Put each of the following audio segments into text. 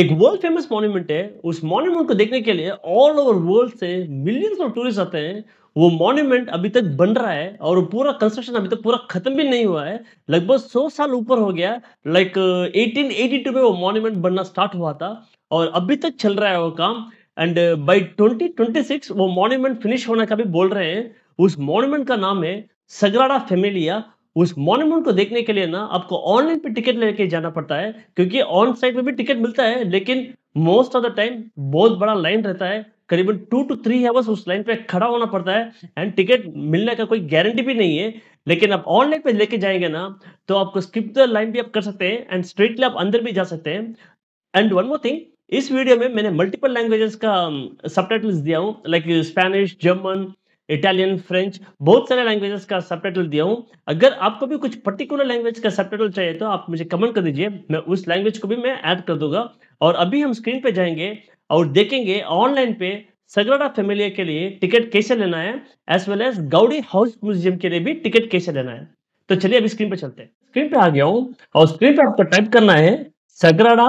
एक world famous monument है उस मॉन्यूमेंट को देखने के लिए ऑल ओवर वर्ल्ड से मिलियंस ऑफ टूरिस्ट आते हैं वो मॉन्यूमेंट अभी तक बन रहा है और पूरा कंस्ट्रक्शन अभी तक पूरा खत्म भी नहीं हुआ है लगभग सौ साल ऊपर हो गया लाइक एटीन एटी टू में वो मॉन्यूमेंट बनना स्टार्ट हुआ था और अभी तक चल रहा है वो काम and by twenty twenty six वो मॉन्यूमेंट फिनिश होने का भी बोल रहे हैं उस मॉन्यूमेंट का नाम है सगराडा फेमिलिया उस मॉन्यूमेंट को देखने के लिए ना आपको ऑनलाइन पे टिकट लेके जाना पड़ता है क्योंकि ऑन साइट में भी टिकट मिलता है लेकिन मोस्ट ऑफ द टाइम बहुत बड़ा लाइन रहता है करीबन टू टू थ्री आवर्स उस लाइन पे खड़ा होना पड़ता है एंड टिकट मिलने का कोई गारंटी भी नहीं है लेकिन आप ऑनलाइन पे लेके जाएंगे ना तो आपको स्किप द लाइन भी आप कर सकते हैं एंड स्ट्रेटली आप अंदर भी जा सकते हैं एंड वन मोर थिंग इस वीडियो में मैंने मल्टीपल लैंग्वेजेस का सब um, दिया हूँ like Spanish German Italian French बहुत सारे लैंग्वेजेस का सब दिया हूँ अगर आपको भी कुछ पर्टिकुलर लैंग्वेज का सब चाहिए तो आप मुझे कमेंट कर दीजिए मैं उस लैंग्वेज को भी मैं ऐड कर दूंगा और अभी हम स्क्रीन पे जाएंगे और देखेंगे ऑनलाइन पे सगराडा फेमिलिया के लिए टिकट कैसे लेना है as well as Gaudi house museum के लिए भी टिकट कैसे लेना है तो चलिए अभी स्क्रीन पे चलते हैं स्क्रीन पे आ गया हूँ और स्क्रीन पे आपको टाइप करना है Sagrada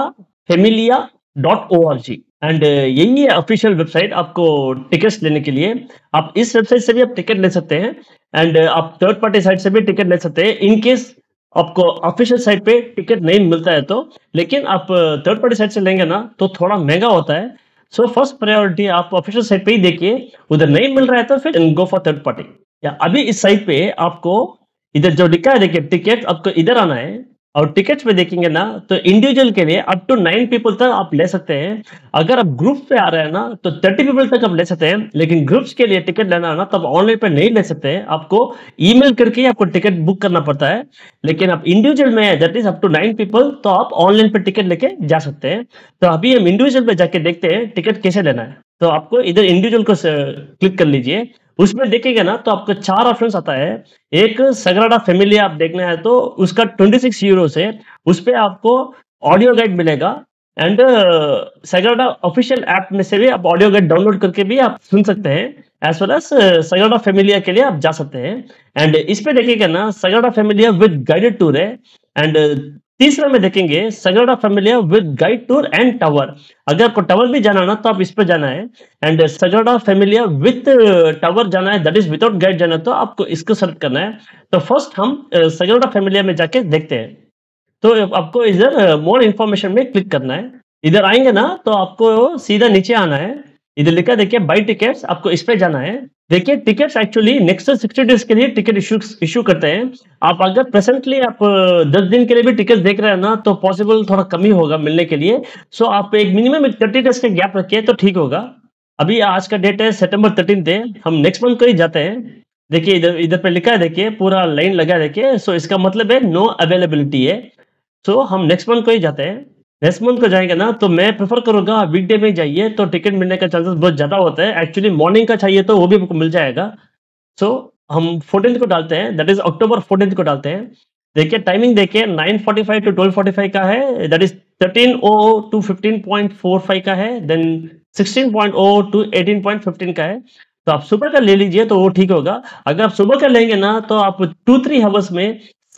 Familia dot O R G and uh, यही है ऑफिशियल वेबसाइट आपको टिकट्स लेने के लिए आप इस वेबसाइट से भी आप टिकट ले सकते हैं एंड uh, आप थर्ड पार्टी साइट से भी टिकट ले सकते हैं इन केस आपको ऑफिशियल साइट पे टिकट नहीं मिलता है तो लेकिन आप थर्ड पार्टी साइट से लेंगे ना तो थोड़ा महंगा होता है सो फर्स्ट प्रायोरिटी आप ऑफिशियल साइट पे ही देखिए उधर नहीं मिल रहा है तो फिर गो फॉर थर्ड पार्टी या अभी इस साइट पे आपको इधर जो लिखा है देखिए टिकट आपको इधर आना है और टिकट्स पे देखेंगे ना तो इंडिविजुअल के लिए अप टू नाइन पीपल तक आप ले सकते हैं अगर आप ग्रुप पे आ रहे हैं ना तो थर्टी पीपल तक आप ले सकते हैं लेकिन ग्रुप्स के लिए टिकट लेना है ना तो आप ऑनलाइन पे नहीं ले सकते हैं आपको ईमेल करके आपको टिकट बुक करना पड़ता है लेकिन आप इंडिविजुअल में that is up to nine people तो आप ऑनलाइन पे टिकट लेके जा सकते हैं तो अभी हम इंडिविजुअल पे जाके देखते हैं टिकट कैसे लेना है तो आपको इधर इंडिविजुअल को क्लिक कर लीजिए उसमें देखेंगे ना तो आपको चार ऑप्शन आता है एक सगराडा फैमिली आप देखना है तो उसका ट्वेंटी सिक्स यूरो से उस पर आपको ऑडियो गाइड मिलेगा एंड सगराडा ऑफिशियल ऐप में से भी आप ऑडियो गाइड डाउनलोड करके भी आप सुन सकते हैं as well as Sagrada Familia के लिए आप जा सकते हैं एंड इस पर देखिएगा ना Sagrada Familia with guided tour है एंड तीसरा में देखेंगे Sagrada Familia with guide tour and tower अगर आपको टावर भी जाना ना तो आप इस पर जाना है and Sagrada Familia with tower जाना है दैट इज विदाउट गाइड जाना तो आपको इसको सेलेक्ट करना है तो फर्स्ट हम सगरडा फैमिलिया में जाके देखते हैं तो आपको इधर मोर इन्फॉर्मेशन में क्लिक करना है इधर आएंगे ना तो आपको सीधा नीचे आना है इधर लिखा देखिए बाई टिकट्स आपको इस पे जाना है देखिए tickets actually next sixty days के लिए टिकट इशू करते हैं आप अगर प्रेजेंटली आप दस दिन के लिए भी टिकट देख रहे हैं ना तो पॉसिबल थोड़ा कमी होगा मिलने के लिए सो आप एक मिनिमम थर्टी डेज का गैप रखिए तो ठीक होगा अभी आज का डेट है सेप्टेम्बर थर्टीन डे हम नेक्स्ट मंथ को ही जाते हैं देखिए इधर इधर पे लिखा है देखिए पूरा लाइन लगा है देखिए सो इसका मतलब है नो अवेलेबिलिटी है सो हम नेक्स्ट मंथ को ही जाते हैं मंथ को जाएंगे ना तो मैं प्रेफर करूंगा वीकडे में जाइए तो टिकट मिलने का चांसेस बहुत ज़्यादा होता है एक्चुअली मॉर्निंग का चाहिए तो वो भी आपको मिल जाएगा सो so, हम फोर्टीन को डालते हैं दैट इज अक्टूबर फोर्टीन को डालते हैं देखिए टाइमिंग देखिए 9:45 टू 12:45 का है दैट इज 13:00 टू 15.45 का है देन ओ टू 18.15 का है तो आप सुबह का ले लीजिए तो वो ठीक होगा अगर आप सुबह का लेंगे ना तो आप टू थ्री हावर्स में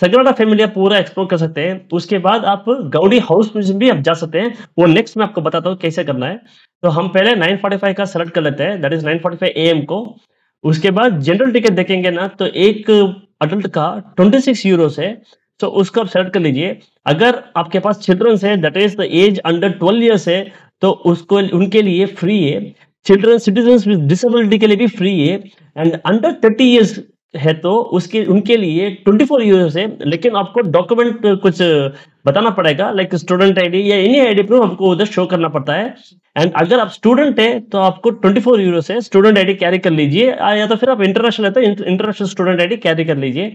सगराटा फैमिलिया पूरा एक्सप्लोर कर सकते हैं उसके बाद आप गौड़ी हाउस म्यूजियम भी आप जा सकते हैं वो नेक्स्ट में आपको बताता हूँ कैसे करना है तो हम पहले 945 का सेलेक्ट कर लेते हैं दैट इज 945 एम को उसके बाद जनरल टिकट देखेंगे ना तो एक अडल्ट का 26 सिक्स यूरो से तो उसको आप सेलेक्ट कर लीजिए अगर आपके पास चिल्ड्रंस है that is the age under twelve years है तो उसको उनके लिए फ्री है चिल्ड्रन सिटीजन विद डिसबिलिटी के लिए भी फ्री है एंड अंडर थर्टी ईयर्स है तो उसके उनके लिए 24 फोर यूजर्स है लेकिन आपको डॉक्यूमेंट कुछ बताना पड़ेगा लाइक स्टूडेंट आईडी या एनी आईडी प्रूफ आपको उधर शो करना पड़ता है एंड अगर आप स्टूडेंट है तो आपको 24 फोर यूरो से स्टूडेंट आईडी कैरी कर लीजिए या तो फिर आप इंटरनेशनल है तो इंटरनेशनल स्टूडेंट आईडी कैरी कर लीजिए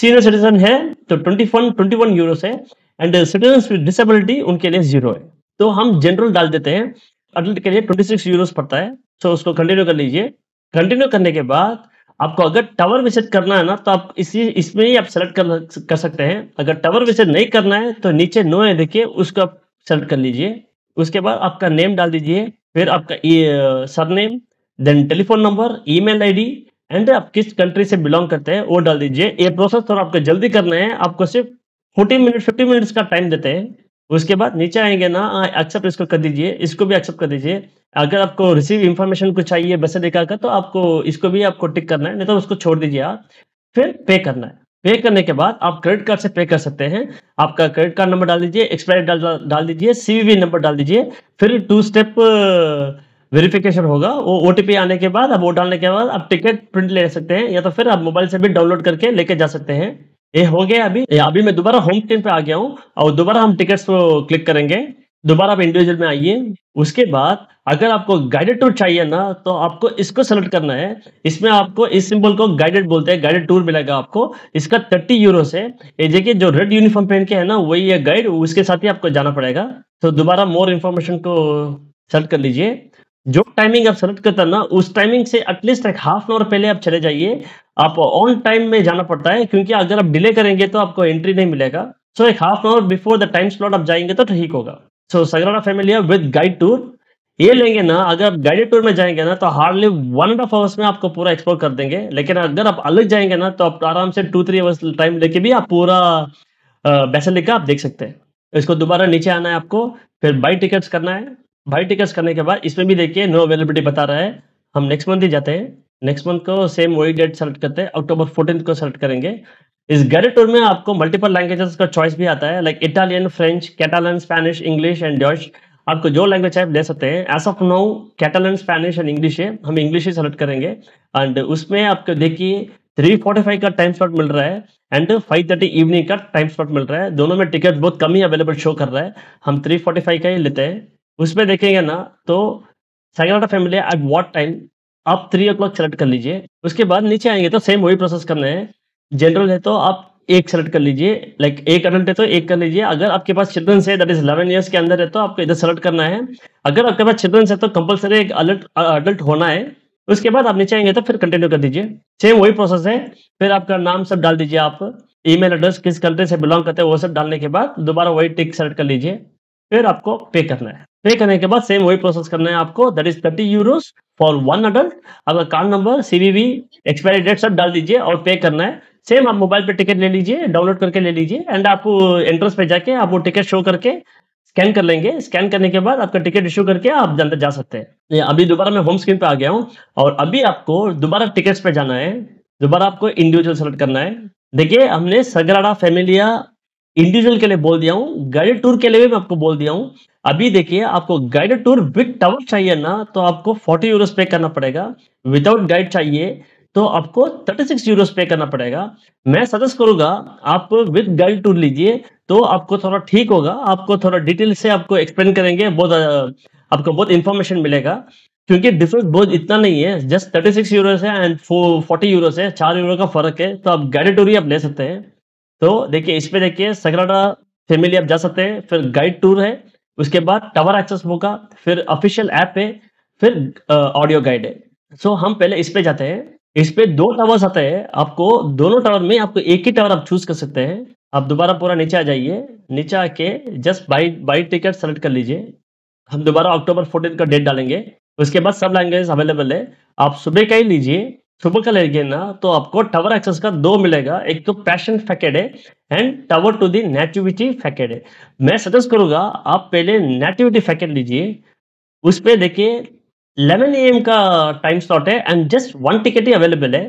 सीनियर सिटीजन है तो twenty one twenty one euro से एंड सिटीजन विद डिसेबिलिटी उनके लिए जीरो है तो हम जनरल डाल देते हैं अडल्ट के लिए ट्वेंटी सिक्स यूरोस पड़ता है सो so उसको कंटिन्यू कर लीजिए कंटिन्यू करने के बाद आपको अगर टावर विजिट करना है ना तो आप इसी इसमें ही आप सेलेक्ट कर, कर सकते हैं अगर टावर विजिट नहीं करना है तो नीचे नो है देखिए उसको आप सेलेक्ट कर लीजिए उसके बाद आपका नेम डाल दीजिए फिर आपका surname then telephone number email ID and आप किस कंट्री से बिलोंग करते हैं वो डाल दीजिए ये प्रोसेस थोड़ा आपको जल्दी करना है आपको सिर्फ फोर्टी मिनट फिफ्टी मिनट्स का टाइम देते हैं उसके बाद नीचे आएंगे ना एक्सेप्ट हाँ, इसको कर दीजिए इसको भी एक्सेप्ट कर दीजिए अगर आपको रिसीव इन्फॉर्मेशन कुछ चाहिए बस देखा का तो आपको इसको भी आपको टिक करना है नहीं तो उसको छोड़ दीजिए आप फिर पे करना है पे करने के बाद आप क्रेडिट कार्ड से पे कर सकते हैं आपका क्रेडिट कार्ड नंबर डाल दीजिए एक्सपायरी डाल डाल दीजिए सीवीवी नंबर डाल दीजिए फिर टू स्टेप वेरिफिकेशन होगा वो ओ आने के बाद अब वो डालने के बाद आप टिकट प्रिंट ले सकते हैं या तो फिर आप मोबाइल से भी डाउनलोड करके लेके जा सकते हैं ये हो गया अभी अभी मैं दोबारा होम स्क्रीन पे आ गया हूँ और दोबारा हम टिकट्स को क्लिक करेंगे दोबारा आप इंडिविजुअल में आइए उसके बाद अगर आपको गाइडेड टूर चाहिए ना तो आपको इसको सेलेक्ट करना है इसमें आपको इस सिंबल को गाइडेड बोलते हैं गाइडेड टूर मिलेगा आपको इसका थर्टी यूरो से ये देखिए जो रेड यूनिफॉर्म पहन के है ना वही है गाइड उसके साथ ही आपको जाना पड़ेगा तो दोबारा मोर इन्फॉर्मेशन को सेलेक्ट कर लीजिए जो टाइमिंग आप सेलेक्ट करता ना उस टाइमिंग से एटलीस्ट एक हाफ एन आवर पहले आप चले जाइए आप ऑन टाइम में जाना पड़ता है क्योंकि अगर आप डिले करेंगे तो आपको एंट्री नहीं मिलेगा सो so, एक half an hour before the time slot आप जाएंगे तो ठीक होगा so Sagrada Familia with guide tour ये लेंगे ना अगर आप गाइडेड टूर में जाएंगे ना तो hardly one and half hours में आपको पूरा एक्सप्लोर कर देंगे लेकिन अगर आप अलग जाएंगे ना तो आप आराम से टू थ्री आवर्स टाइम लेके भी आप पूरा बैसे लेकर आप देख सकते हैं इसको दोबारा नीचे आना है आपको फिर बाई टिकट्स करना है बाई टिकट्स करने के बाद इसमें भी देखिए नो अवेलेबिलिटी बता रहा है हम नेक्स्ट मंथ ही जाते हैं नेक्स्ट मंथ को सेम वही डेट सेलेक्ट करते हैं अक्टूबर फोर्टीन को सेलेक्ट करेंगे इस गैर टूर में आपको मल्टीपल लैंग्वेजेस का चॉइस भी आता है like Italian French Catalan Spanish English and Deutsch आपको जो लैंग्वेज आप ले सकते हैं as of now Catalan Spanish and English है हम इंग्लिश ही सेलेक्ट करेंगे एंड उसमें आपको देखिए थ्री फोर्टी फाइव का टाइम स्लॉट मिल रहा है एंड फाइव थर्टी इवनिंग का टाइम स्लॉट मिल रहा है दोनों में टिकट बहुत कम ही अवेलेबल शो कर रहा है हम थ्री फोर्टी फाइव का ही लेते हैं उसमें देखेंगे ना तो Sagrada Familia at what time आप थ्री ओ क्लॉक सेलेक्ट कर लीजिए उसके बाद नीचे आएंगे तो सेम वही प्रोसेस करना है जनरल है तो आप एक सेलेक्ट कर लीजिए लाइक एक अडल्ट है तो एक कर लीजिए अगर आपके पास चिल्ड्रंस है दैट इज इलेवन ईयर्स के अंदर है तो आपको इधर सेलेक्ट करना है अगर आपके पास चिल्ड्रंस है तो कंपलसरी एक अलर्ट अडल्ट होना है उसके बाद आप नीचे आएंगे तो फिर कंटिन्यू कर दीजिए सेम वही प्रोसेस है फिर आपका नाम सब डाल दीजिए आप ईमेल एड्रेस किस कंट्री से बिलोंग करते हैं वो सब डालने के बाद दोबारा वही टिक सेलेक्ट कर लीजिए फिर आपको पे करना है पे करने के बाद सेम वही प्रोसेस करना है आपको that is thirty euros for one adult आपका card number CVV expiry date सब डाल दीजिए और पे करना है सेम आप मोबाइल पे टिकट ले लीजिए डाउनलोड करके ले लीजिए एंड आप एंट्रेंस पे जाके आप वो टिकट शो करके स्कैन कर लेंगे स्कैन करने के बाद आपका टिकट इशू करके आप जनता जा सकते हैं अभी दोबारा मैं होम स्क्रीन पे आ गया हूँ और अभी आपको दोबारा टिकट्स पे जाना है दोबारा आपको इंडिविजुअल सेलेक्ट करना है देखिए हमने सगराड़ा फेमिलिया इंडिविजुअल के लिए बोल दिया हूँ गाइडेड टूर के लिए भी मैं आपको बोल दिया हूँ अभी देखिए आपको गाइडेड टूर विद टावर चाहिए ना तो आपको 40 यूरोस पे करना पड़ेगा विदाउट गाइड चाहिए तो आपको 36 सिक्स यूरोस पे करना पड़ेगा मैं सजेस्ट करूंगा आप विद गाइड टूर लीजिए तो आपको थोड़ा ठीक होगा आपको थोड़ा डिटेल से आपको एक्सप्लेन करेंगे बहुत आपको बहुत इन्फॉर्मेशन मिलेगा क्योंकि डिफरेंस बहुत इतना नहीं है जस्ट थर्टी सिक्स यूरोस है एंड फोर्टी यूरोस है चार यूरो का फर्क है तो आप गाइडेड टूर ही आप ले सकते हैं तो देखिए इस पे देखिए सगराडा फैमिली आप जा सकते हैं फिर गाइड टूर है उसके बाद टावर एक्सेस होगा फिर ऑफिशियल ऐप है फिर ऑडियो गाइड है सो हम पहले इस पे जाते हैं इस पे दो टावर आते हैं आपको दोनों टावर में आपको एक ही टावर आप चूज कर सकते हैं आप दोबारा पूरा नीचे आ जाइए नीचे आके just buy buy ticket select कर लीजिए हम दोबारा अक्टूबर फोर्टीन का डेट डालेंगे उसके बाद सब लैंग्वेज अवेलेबल है आप सुबह का ही लीजिए सुपर का लेंगे ना तो आपको टावर एक्सेस का दो मिलेगा एक तो Passion facade and tower to the Nativity facade मैं सजेस्ट करूंगा आप पहले नेटिविटी फैकेड लीजिए उस पर देखिए 11 एम का टाइम स्लॉट है एंड जस्ट वन टिकट ही अवेलेबल है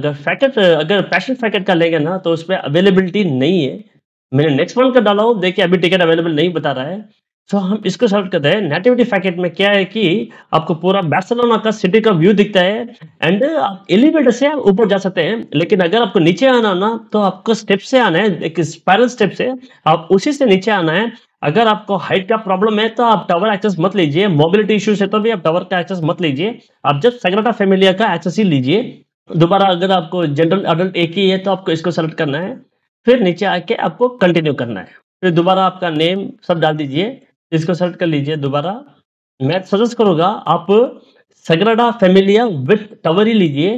अगर फैकेट अगर पैशन फैकेट का लेंगे ना तो उसमें अवेलेबिलिटी नहीं है मैंने नेक्स्ट वन का डाला हूँ देखिए अभी टिकट अवेलेबल नहीं बता रहा है तो हम इसको सॉल्व करते हैं नेटिविटी पैकेट में क्या है कि आपको पूरा बार्सिलोना का सिटी का व्यू दिखता है एंड आप एलिवेटर से आप ऊपर जा सकते हैं लेकिन अगर आपको नीचे आना ना तो आपको स्टेप से आना है एक स्पायरल स्टेप से आप उसी से नीचे आना है अगर आपको हाइट का प्रॉब्लम है तो आप टावर एक्सेस मत लीजिए मोबिलिटी इश्यूज है तो भी आप टावर का एक्सेस मत लीजिए आप जब सगराटा फेमिलिया का एक्सेस ही लीजिए दोबारा अगर आपको जनरल अडल्ट एक ही है तो आपको इसको सेलेक्ट करना है फिर नीचे आके आपको कंटिन्यू करना है फिर दोबारा आपका नेम सब डाल दीजिए इसको सेलेक्ट कर लीजिए दोबारा मैं सजेस्ट करूंगा आप सगराडा फेमिलिया विथ टवर ही लीजिए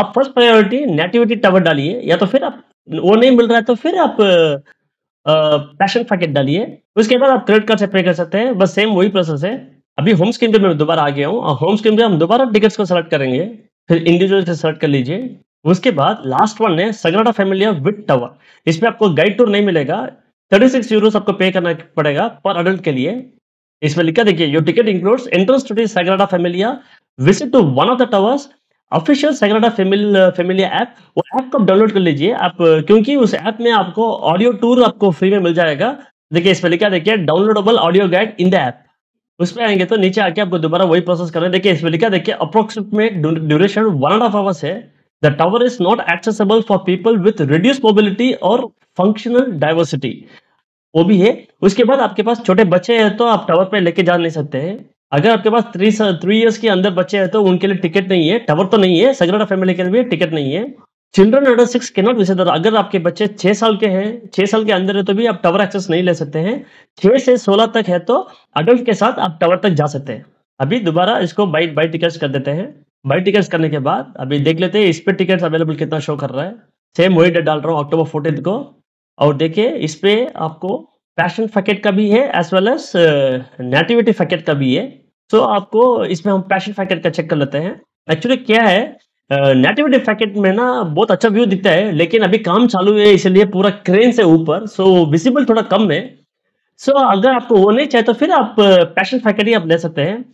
आप फर्स्ट प्रायोरिटी नेटिविटी टावर डालिए या तो फिर आप वो नहीं मिल रहा है तो फिर आप पैशन पैकेट डालिए उसके बाद आप क्रेडिट कार्ड से पे कर सकते हैं बस सेम वही प्रोसेस है अभी होम स्क्रीन पे मैं दोबारा आ गया हूँ और होम स्क्रीन पे हम दोबारा टिकट्स को सेलेक्ट करेंगे फिर इंडिविजुअल से सेलेक्ट कर लीजिए उसके बाद लास्ट वन है सगराडा फैमिलिया विथ टावर इसमें आपको गाइड टूर नहीं मिलेगा थर्टी सिक्स यूरोस आपको पे करना पड़ेगा पर अडल्ट के लिए इसमें लिखा देखिए your ticket includes entrance to the Sagrada Familia visit to one of the towers official Sagrada Familia app वो ऐप को डाउनलोड कर लीजिए आप क्योंकि उस ऐप में आपको ऑडियो टूर आपको फ्री में मिल जाएगा देखिए इसमें लिखा देखिए downloadable audio guide in the app उसमें आएंगे तो नीचे आके आपको दोबारा वही प्रोसेस करना है देखिए इसमें लिखा देखिए approximate duration one and half hours है the tower is not accessible for people with reduce mobility और फंक्शनल डाइवर्सिटी वो भी है उसके बाद आपके पास छोटे बच्चे हैं तो आप टावर पे लेके जा नहीं सकते हैं अगर आपके पास थ्री थ्री ईयर्स के अंदर बच्चे हैं तो उनके लिए टिकट नहीं है टावर तो नहीं है सगराडा फैमिली के लिए टिकट नहीं है चिल्ड्रन अंडर सिक्स के नॉट विजिट अगर आपके बच्चे छह साल के हैं छह साल के अंदर है तो भी आप टावर एक्सेस नहीं ले सकते हैं छह से सोलह तक है तो अडल्ट के साथ आप टावर तक जा सकते हैं अभी दोबारा इसको बाई बाई टिकट्स कर देते हैं बाई टिकट्स करने के बाद अभी देख लेते हैं इस पर टिकट्स अवेलेबल कितना शो कर रहा है सेम वही डेट डाल रहा हूँ अक्टूबर फोर्टीन को और देखिए इस पर आपको पैशन फैकेट का भी है as well as Nativity facade का भी है सो so, आपको इसमें हम पैशन फैकेट का चेक कर लेते हैं एक्चुअली क्या है नेटिविटी फैकेट में ना बहुत अच्छा व्यू दिखता है लेकिन अभी काम चालू है इसलिए पूरा क्रेन से ऊपर सो so, विजिबल थोड़ा कम है सो so, अगर आपको वो नहीं चाहिए तो फिर आप पैशन फैकेट ही आप ले सकते हैं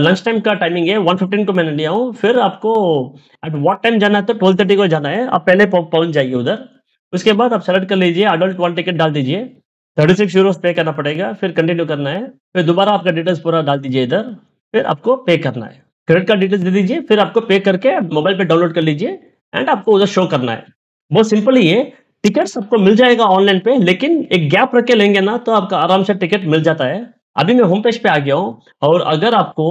लंच uh, टाइम का टाइमिंग है वन फिफ्टीन को मैंने लिया हूँ फिर आपको एट वॉट टाइम जाना है तो ट्वेल्व थर्टी को जाना है आप पहले पहुंच जाइए उधर उसके बाद आप सेलेक्ट कर लीजिए अडल्ट वन टिकट डाल दीजिए थर्टी सिक्स यूरोज पे करना पड़ेगा फिर कंटिन्यू करना है फिर दोबारा आपका डिटेल्स पूरा डाल दीजिए इधर फिर आपको पे करना है क्रेडिट कार्ड डिटेल्स दे दीजिए फिर आपको पे करके मोबाइल पे डाउनलोड कर लीजिए एंड आपको उधर शो करना है बहुत सिंपल ही है टिकट्स आपको मिल जाएगा ऑनलाइन पे लेकिन एक गैप रख के लेंगे ना तो आपका आराम से टिकट मिल जाता है अभी मैं होम पेज पे आ गया हूँ और अगर आपको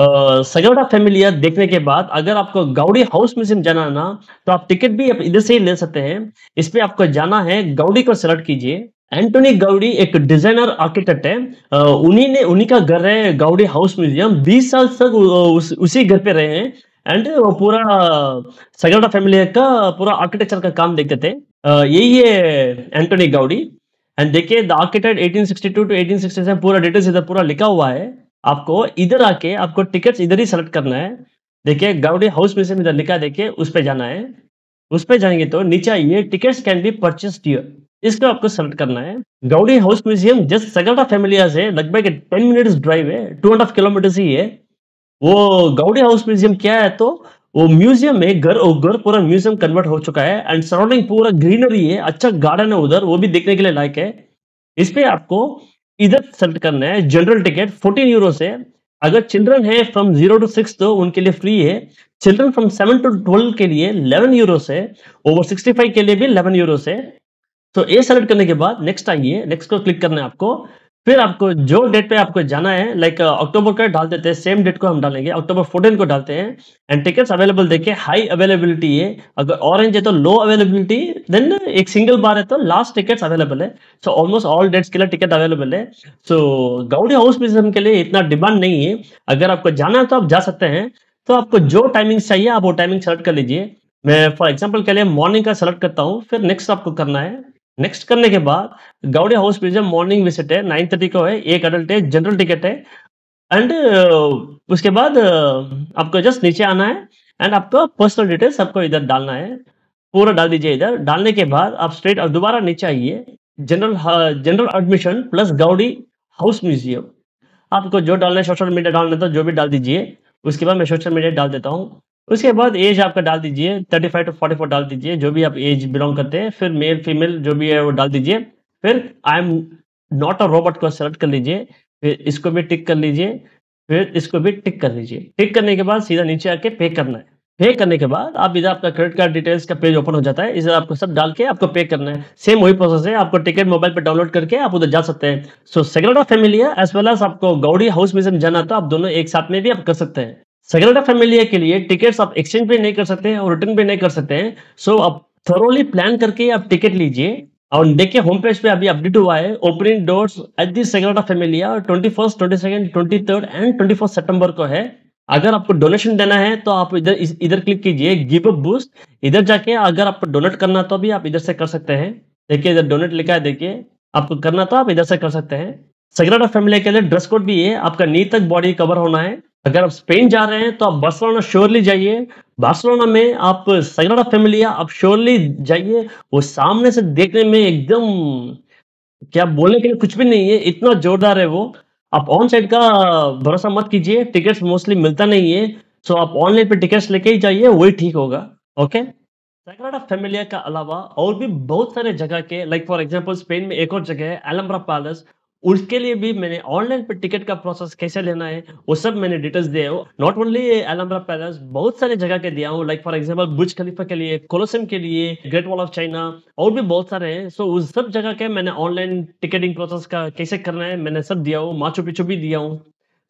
सजौड़ा फेमिलियर देखने के बाद अगर आपको गाउडी हाउस म्यूजियम जाना ना तो आप टिकट भी इधर से ही ले सकते हैं इसमें आपको जाना है गाउडी को सेलेक्ट कीजिए एंटोनी गाउडी एक डिजाइनर आर्किटेक्ट है उन्हीं ने उन्हीं का घर है गाउडी हाउस म्यूजियम 20 साल तक उस, उसी घर पे रहे हैं एंड वो पूरा सगरडा फैमिली का पूरा आर्किटेक्चर का काम देखते थे यही है एंटोनी गाउडी एंड देखिए द आर्किटेक्ट 1862 टू 1867 पूरा डिटेल्स इधर पूरा लिखा हुआ है आपको इधर आके आपको टिकट इधर ही सेलेक्ट करना है देखिए गाउडी हाउस में से इधर लिखा देखिए उस पर जाना है उस पर जाएंगे तो नीचे ये tickets can be purchase here इसको आपको सेलेक्ट करना है Gaudi house museum just Sagrada Familia से लगभग टेन मिनट्स ड्राइव है टू एंड हाफ किलोमीटर ही है वो गाउडी हाउस म्यूजियम क्या है तो वो म्यूजियम में घर और घर पूरा म्यूजियम कन्वर्ट हो चुका है एंड सराउंडिंग पूरा ग्रीनरी है अच्छा गार्डन है उधर वो भी देखने के लिए लायक है इस पर आपको इधर सेलेक्ट करना है जनरल टिकट फोर्टीन यूरो से अगर चिल्ड्रन है फ्रॉम जीरो टू सिक्स तो उनके लिए फ्री है children from seven to twelve के लिए इलेवन यूरो से ओवर सिक्सटी फाइव के लिए भी इलेवन यूरो से तो ए सेलेक्ट करने के बाद नेक्स्ट आइए नेक्स्ट को क्लिक करना है आपको फिर आपको जो डेट पे आपको जाना है लाइक अक्टूबर का डाल देते हैं सेम डेट को हम डालेंगे अक्टूबर फोर्टीन को डालते हैं एंड टिकट्स अवेलेबल देखिए हाई अवेलेबिलिटी है अगर ऑरेंज है तो लो अवेलेबिलिटी देन एक सिंगल बार है तो last tickets available so so almost all dates के लिए टिकट अवेलेबल है सो so, गाउडी हाउस म्यूजियम के लिए इतना डिमांड नहीं है अगर आपको जाना है तो आप जा सकते हैं तो आपको जो टाइमिंग चाहिए आप वो टाइमिंग सेलेक्ट कर लीजिए मैं फॉर एग्जाम्पल के लिए मॉर्निंग का सेलेक्ट करता हूँ फिर नेक्स्ट आपको करना है नेक्स्ट करने के बाद Gaudi house museum morning visit है नाइन थर्टी को है एक अडल्ट है जनरल टिकट है एंड uh, उसके बाद uh, आपको जस्ट नीचे आना है एंड आपका पर्सनल डिटेल्स आपको इधर डालना है पूरा डाल दीजिए इधर डालने के बाद आप स्ट्रेट और दोबारा नीचे आइए general general admission plus Gaudi house museum आपको जो डालना है सोशल मीडिया डालना तो जो भी डाल दीजिए उसके बाद मैं सोशल मीडिया डाल देता हूँ उसके बाद एज आपका डाल दीजिए thirty five to forty four डाल दीजिए जो भी आप एज बिलोंग करते हैं फिर मेल फीमेल जो भी है वो डाल दीजिए फिर I am not a robot को सेलेक्ट कर लीजिए फिर इसको भी टिक कर लीजिए फिर इसको भी टिक कर लीजिए टिक करने के बाद सीधा नीचे आके पे करना है पे करने के बाद आप इधर आपका क्रेडिट कार्ड डिटेल्स का पेज ओपन हो जाता है इधर आपको सब डाल के आपको पे करना है सेम वही प्रोसेस है आपको टिकट मोबाइल पर डाउनलोड करके आप उधर जा सकते हैं so Sagrada Familia as well as आपको गौड़ी हाउस म्यूजियम जाना तो आप दोनों एक साथ में भी आप कर सकते हैं सेक्रेटरी ऑफ फैमिली के लिए टिकट्स आप एक्सचेंज भी नहीं कर सकते हैं और रिटर्न भी नहीं कर सकते हैं सो आप थरोली प्लान करके आप टिकट लीजिए और देखिए होम पेज पे अभी अपडेट हुआ है opening doors at the Sagrada twenty first twenty second twenty third and twenty first September को है अगर आपको डोनेशन देना है तो आप इधर इधर क्लिक कीजिए गिव अप बूस्ट इधर जाके अगर आपको डोनेट करना तो भी आप इधर से कर सकते हैं देखिए इधर डोनेट लिखा है देखिए आपको करना तो आप इधर से कर सकते हैं सेक्रेट ऑफ फैमिली के लिए ड्रेस कोड भी है आपका नी तक बॉडी कवर होना है अगर आप स्पेन जा रहे हैं तो आप बार्सिलोना श्योरली जाइए बार्सिलोना में आप सगड़ा फैमिलिया आप श्योरली जाइए वो सामने से देखने में एकदम क्या बोलने के लिए कुछ भी नहीं है इतना जोरदार है वो आप ऑन साइड का भरोसा मत कीजिए टिकट्स मोस्टली मिलता नहीं है सो आप ऑनलाइन पे टिकट्स लेके ही जाइए वही ठीक होगा ओके सैक्राडा फैमिलिया का अलावा और भी बहुत सारे जगह के लाइक फॉर एग्जाम्पल स्पेन में एक और जगह है एलम्ब्रा पैलेस उसके लिए भी मैंने ऑनलाइन पर टिकट का प्रोसेस कैसे लेना है वो सब मैंने डिटेल्स दिए हो नॉट ओनली एलम्ब्रा पैलेस बहुत सारे जगह के दिया हूँ like for example Burj Khalifa के लिए कोलोसम के लिए ग्रेट वॉल ऑफ चाइना और भी बहुत सारे हैं सो उस सब जगह के मैंने ऑनलाइन टिकटिंग प्रोसेस का कैसे करना है मैंने सब दिया हूँ माचू पिचू भी दिया हूँ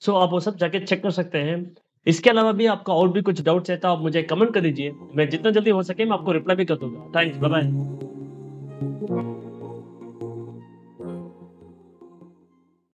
सो so, आप वो सब जाके चेक कर सकते हैं इसके अलावा भी आपका और भी कुछ डाउट्स है तो आप मुझे कमेंट कर दीजिए मैं जितना जल्दी हो सके मैं आपको रिप्लाई भी कर दूंगा थैंक्स बाय बाय